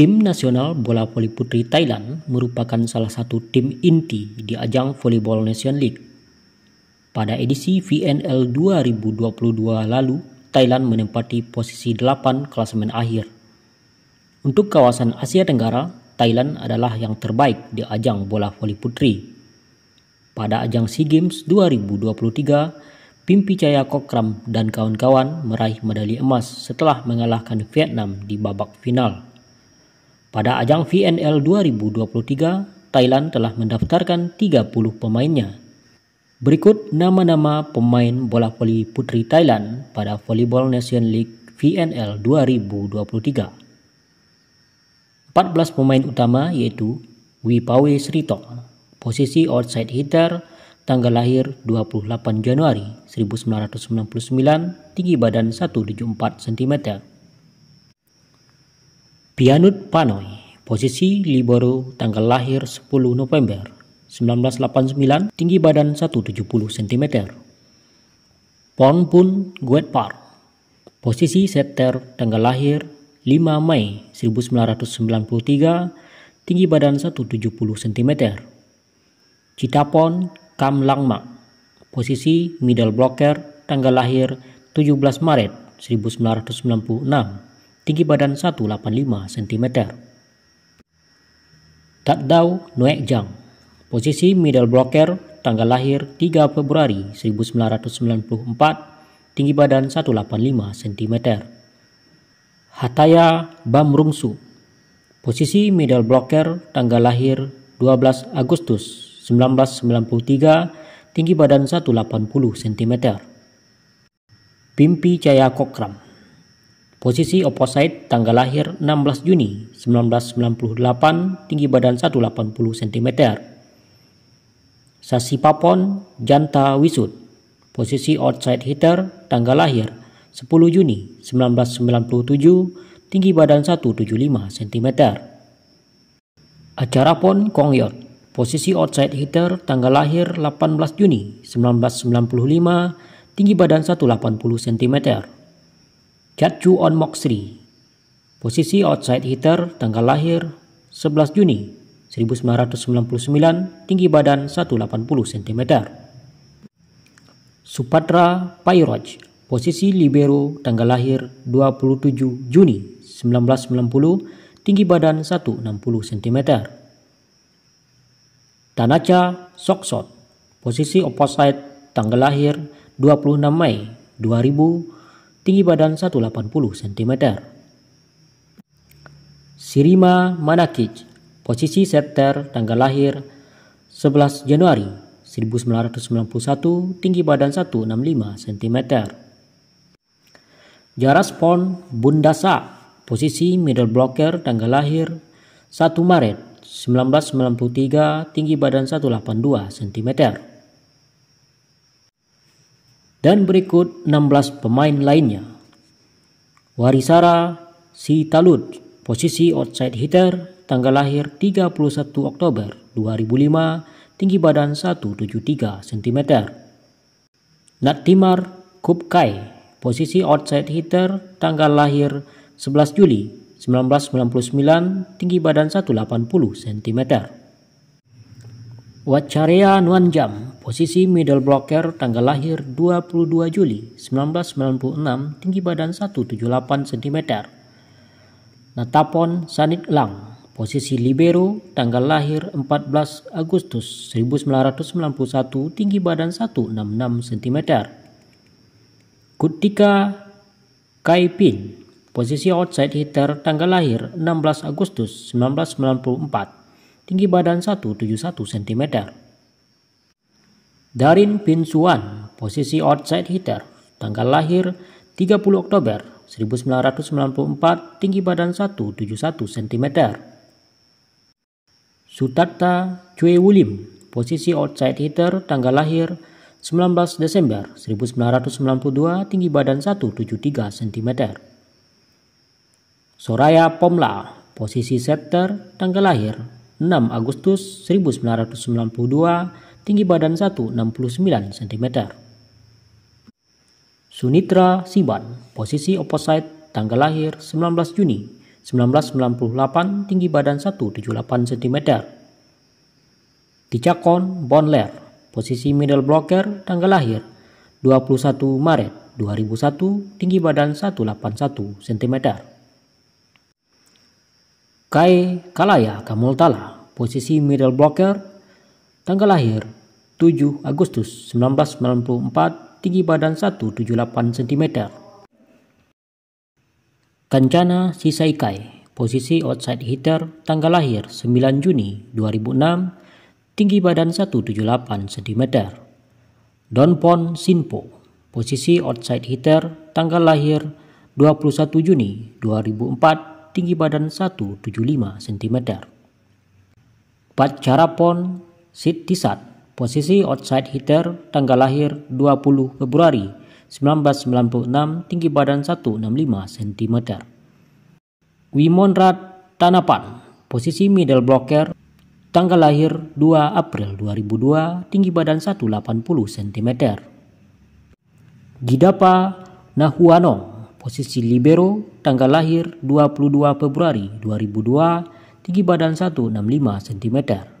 Tim nasional bola voli putri Thailand merupakan salah satu tim inti di ajang Volleyball Nation League. Pada edisi VNL 2022 lalu, Thailand menempati posisi 8 klasemen akhir. Untuk kawasan Asia Tenggara, Thailand adalah yang terbaik di ajang bola voli putri. Pada ajang SEA Games 2023, Pimpi Caya Kokram dan kawan-kawan meraih medali emas setelah mengalahkan Vietnam di babak final. Pada ajang VNL 2023, Thailand telah mendaftarkan 30 pemainnya. Berikut nama-nama pemain bola voli putri Thailand pada Volleyball Nation League VNL 2023. 14 pemain utama yaitu Wipawe Srito, posisi outside hitter, tanggal lahir 28 Januari 1999, tinggi badan 174 cm Pianut Panoi, posisi Libero, tanggal lahir 10 November 1989, tinggi badan 170 cm. Pon Pun Par, posisi setter, tanggal lahir 5 Mei 1993, tinggi badan 170 cm. Citapon Kam Langma, posisi middle blocker, tanggal lahir 17 Maret 1996 tinggi badan 185 cm. Tatdao Noek Jang, posisi middle blocker, tanggal lahir 3 Februari 1994, tinggi badan 185 cm. Hataya Bamrungsu, posisi middle blocker, tanggal lahir 12 Agustus 1993, tinggi badan 180 cm. Pimpi Jaya Kokram Posisi opposite, tanggal lahir 16 Juni 1998, tinggi badan 180 cm. Sasi Papon, Janta Wisut. Posisi outside hitter, tanggal lahir 10 Juni 1997, tinggi badan 175 cm. Acara Pon Kongyot. Posisi outside hitter, tanggal lahir 18 Juni 1995, tinggi badan 180 cm. Katju On Moksri. Posisi outside hitter, tanggal lahir 11 Juni 1999, tinggi badan 180 cm. Supatra Pairoj, posisi libero, tanggal lahir 27 Juni 1990, tinggi badan 160 cm. Tanaca Soksot, posisi opposite, tanggal lahir 26 Mei 2000, tinggi badan 180 cm. Sirima Manakic, posisi setter, tanggal lahir 11 Januari 1991, tinggi badan 165 cm. Jaraspon Bundasa, posisi middle blocker, tanggal lahir 1 Maret 1993, tinggi badan 182 cm dan berikut 16 pemain lainnya. Warisara Sitalud, posisi outside hitter, tanggal lahir 31 Oktober 2005, tinggi badan 173 cm. Natimar Kupkai, posisi outside hitter, tanggal lahir 11 Juli 1999, tinggi badan 180 cm. Wacharia Nuanjam, Posisi middle blocker tanggal lahir 22 Juli 1996, tinggi badan 178 cm. Natapon Sanit Lang, posisi libero tanggal lahir 14 Agustus 1991, tinggi badan 166 cm. Kutika Kaipin, posisi outside hitter tanggal lahir 16 Agustus 1994, tinggi badan 171 cm. Darin Pinsuan, posisi outside hitter, tanggal lahir 30 Oktober 1994, tinggi badan 171 cm. Sutatta Chue Wulim, posisi outside hitter, tanggal lahir 19 Desember 1992, tinggi badan 173 cm. Soraya Pomla, posisi setter, tanggal lahir 6 Agustus 1992, tinggi badan 169 cm. Sunitra Siban, posisi opposite, tanggal lahir 19 Juni 1998, tinggi badan 178 cm. Ticakon Bonler, posisi middle blocker, tanggal lahir 21 Maret 2001, tinggi badan 181 cm. Kai Kalaya Kamultala, posisi middle blocker, tanggal lahir 7 Agustus 1994, tinggi badan 178 cm. Kencana Sisaikai, posisi outside hitter, tanggal lahir 9 Juni 2006, tinggi badan 178 cm. Donpon Sinpo, posisi outside hitter, tanggal lahir 21 Juni 2004, tinggi badan 175 cm. Pat Carapon Sitisat, Posisi outside hitter, tanggal lahir 20 Februari 1996, tinggi badan 165 cm. Wimonrad Tanapan, posisi middle blocker, tanggal lahir 2 April 2002, tinggi badan 180 cm. Gidapa Nahuano, posisi libero, tanggal lahir 22 Februari 2002, tinggi badan 165 cm.